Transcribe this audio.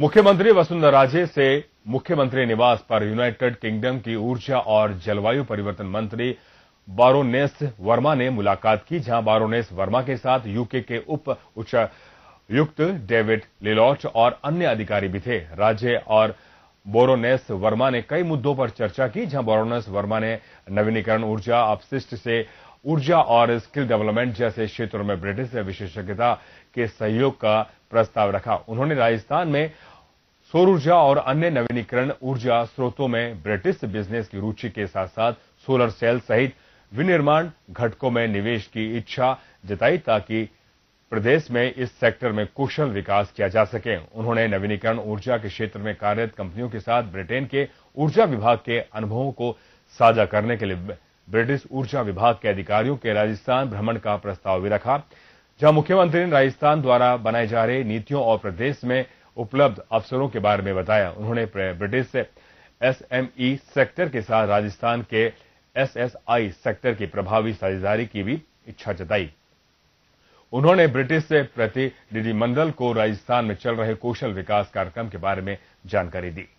मुख्यमंत्री वसुंधरा राजे से मुख्यमंत्री निवास पर यूनाइटेड किंगडम की ऊर्जा और जलवायु परिवर्तन मंत्री बारोनेस वर्मा ने मुलाकात की जहां बारोनेस वर्मा के साथ यूके के उप उच्चायुक्त डेविड लिलॉट और अन्य अधिकारी भी थे राज्य और बोरोनेस वर्मा ने कई मुद्दों पर चर्चा की जहां बोरोनेस वर्मा ने नवीनीकरण ऊर्जा अपशिष्ट से ऊर्जा और स्किल डेवलपमेंट जैसे क्षेत्रों में ब्रिटिश विशेषज्ञता के सहयोग का प्रस्ताव रखा उन्होंने राजस्थान में सौर ऊर्जा और अन्य नवीनीकरण ऊर्जा स्रोतों में ब्रिटिश बिजनेस की रुचि के साथ साथ सोलर सेल सहित विनिर्माण घटकों में निवेश की इच्छा जताई ताकि प्रदेश में इस सेक्टर में कुशल विकास किया जा सके उन्होंने नवीनीकरण ऊर्जा के क्षेत्र में कार्यरत कंपनियों के साथ ब्रिटेन के ऊर्जा विभाग के अनुभवों को साझा करने के लिए ब्रिटिश ऊर्जा विभाग के अधिकारियों के राजस्थान भ्रमण का प्रस्ताव भी रखा जहां मुख्यमंत्री ने राजस्थान द्वारा बनाए जा रहे नीतियों और प्रदेश में उपलब्ध अवसरों के बारे में बताया उन्होंने ब्रिटिश एसएमई सेक्टर के साथ राजस्थान के एसएसआई सेक्टर की प्रभावी साझेदारी की भी इच्छा जताई उन्होंने ब्रिटिश से प्रतिनिधिमंडल को राजस्थान में चल रहे कौशल विकास कार्यक्रम के बारे में जानकारी दी